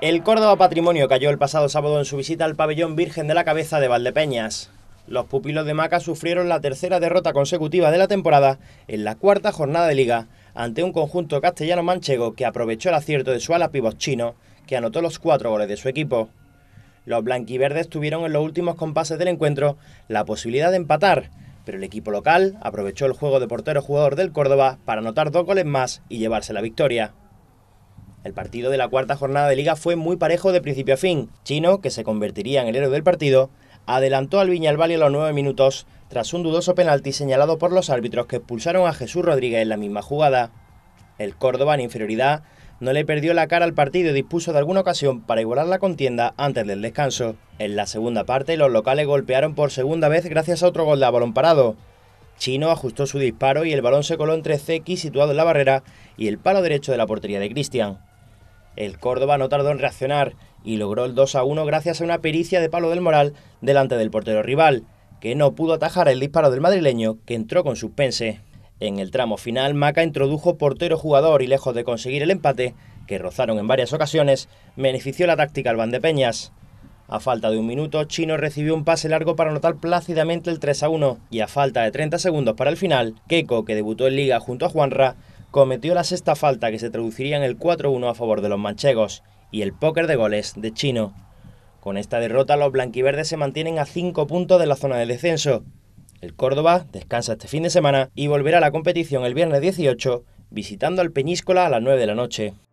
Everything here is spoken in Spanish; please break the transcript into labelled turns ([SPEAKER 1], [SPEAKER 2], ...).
[SPEAKER 1] El Córdoba Patrimonio cayó el pasado sábado en su visita al pabellón Virgen de la Cabeza de Valdepeñas. Los pupilos de Maca sufrieron la tercera derrota consecutiva de la temporada en la cuarta jornada de liga ante un conjunto castellano-manchego que aprovechó el acierto de su ala pivot chino, que anotó los cuatro goles de su equipo. Los blanquiverdes tuvieron en los últimos compases del encuentro la posibilidad de empatar, pero el equipo local aprovechó el juego de portero-jugador del Córdoba para anotar dos goles más y llevarse la victoria. El partido de la cuarta jornada de liga fue muy parejo de principio a fin. Chino, que se convertiría en el héroe del partido, adelantó al Viñalbali a los nueve minutos tras un dudoso penalti señalado por los árbitros que expulsaron a Jesús Rodríguez en la misma jugada. El Córdoba, en inferioridad, no le perdió la cara al partido y dispuso de alguna ocasión para igualar la contienda antes del descanso. En la segunda parte, los locales golpearon por segunda vez gracias a otro gol de balón parado. Chino ajustó su disparo y el balón se coló entre CX situado en la barrera y el palo derecho de la portería de Cristian. El Córdoba no tardó en reaccionar y logró el 2 a 1 gracias a una pericia de Palo del Moral delante del portero rival, que no pudo atajar el disparo del madrileño que entró con suspense. En el tramo final, Maca introdujo portero jugador y lejos de conseguir el empate, que rozaron en varias ocasiones, benefició la táctica al Peñas. A falta de un minuto, Chino recibió un pase largo para anotar plácidamente el 3 a 1 y a falta de 30 segundos para el final, Keiko, que debutó en liga junto a Juanra, cometió la sexta falta que se traduciría en el 4-1 a favor de los manchegos y el póker de goles de Chino. Con esta derrota los blanquiverdes se mantienen a 5 puntos de la zona de descenso. El Córdoba descansa este fin de semana y volverá a la competición el viernes 18 visitando al Peñíscola a las 9 de la noche.